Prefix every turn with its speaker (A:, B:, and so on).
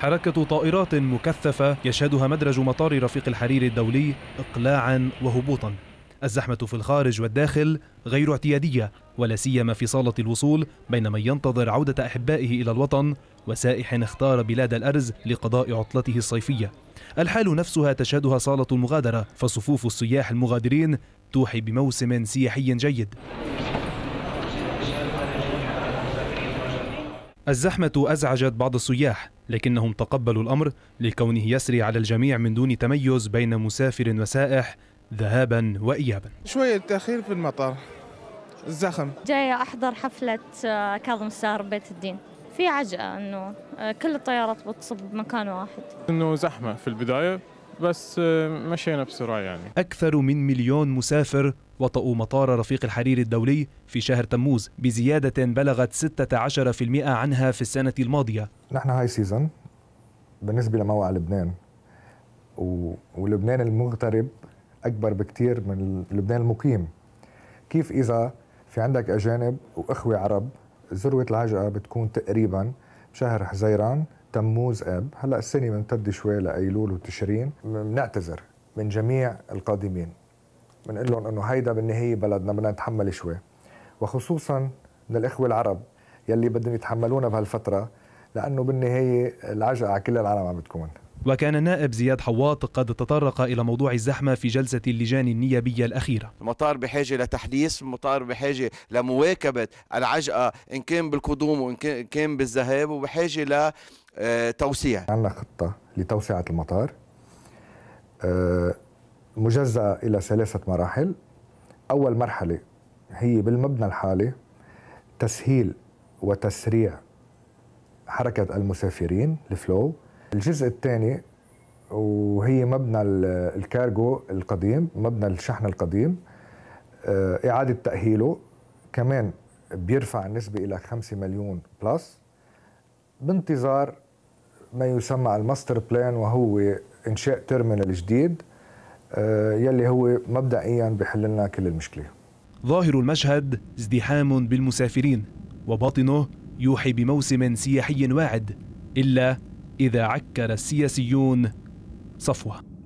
A: حركة طائرات مكثفة يشهدها مدرج مطار رفيق الحرير الدولي إقلاعا وهبوطا الزحمة في الخارج والداخل غير اعتيادية ولا سيما في صالة الوصول بين من ينتظر عودة أحبائه إلى الوطن وسائح اختار بلاد الأرز لقضاء عطلته الصيفية الحال نفسها تشهدها صالة المغادرة فصفوف السياح المغادرين توحي بموسم سياحي جيد الزحمة أزعجت بعض السياح لكنهم تقبلوا الأمر لكونه يسري على الجميع من دون تميز بين مسافر وسائح ذهابا وإيابا شوية تأخير
B: في المطار الزخم جاية أحضر حفلة آه، كاظم الساهر بيت الدين في عجقة أنه آه، كل الطيارات بتصب مكان واحد أنه زحمة في البداية بس آه، مشينا بسرعة يعني
A: أكثر من مليون مسافر وطأوا مطار رفيق الحرير الدولي في شهر تموز بزيادة بلغت 16% عنها في السنة الماضية
B: نحن هاي سيزون بالنسبه لموقع لبنان و... ولبنان المغترب اكبر بكتير من لبنان المقيم كيف اذا في عندك اجانب واخوه عرب ذروه العجقه بتكون تقريبا بشهر حزيران تموز اب هلا السنه ممتده شوي لايلول وتشرين بنعتذر من جميع القادمين بنقول لهم انه هيدا بالنهايه بلدنا بدنا نتحمل شوي وخصوصا للاخوه العرب يلي بدهم يتحملونا بهالفتره لانه بالنهايه العجقه على كل العالم عم بتكون
A: وكان النائب زياد حواط قد تطرق إلى موضوع الزحمة في جلسة اللجان النيابية الأخيرة المطار بحاجة لتحديث المطار بحاجة لمواكبة العجقة إن كان بالقدوم وإن كان بالذهاب وبحاجة لتوسيع
B: آه، عندنا خطة لتوسعة المطار آه، مجزأة إلى ثلاثة مراحل أول مرحلة هي بالمبنى الحالي تسهيل وتسريع حركة المسافرين الفلو الجزء الثاني وهي مبنى الكارغو القديم مبنى الشحن القديم آه، إعادة تأهيله كمان بيرفع النسبة إلى 5 مليون بلس بانتظار ما يسمى الماستر بلان وهو إنشاء تيرمينال جديد آه، يلي هو مبدئيا بحل لنا كل المشكله
A: ظاهر المشهد ازدحام بالمسافرين وباطنه يوحي بموسم سياحي واعد إلا إذا عكر السياسيون صفوه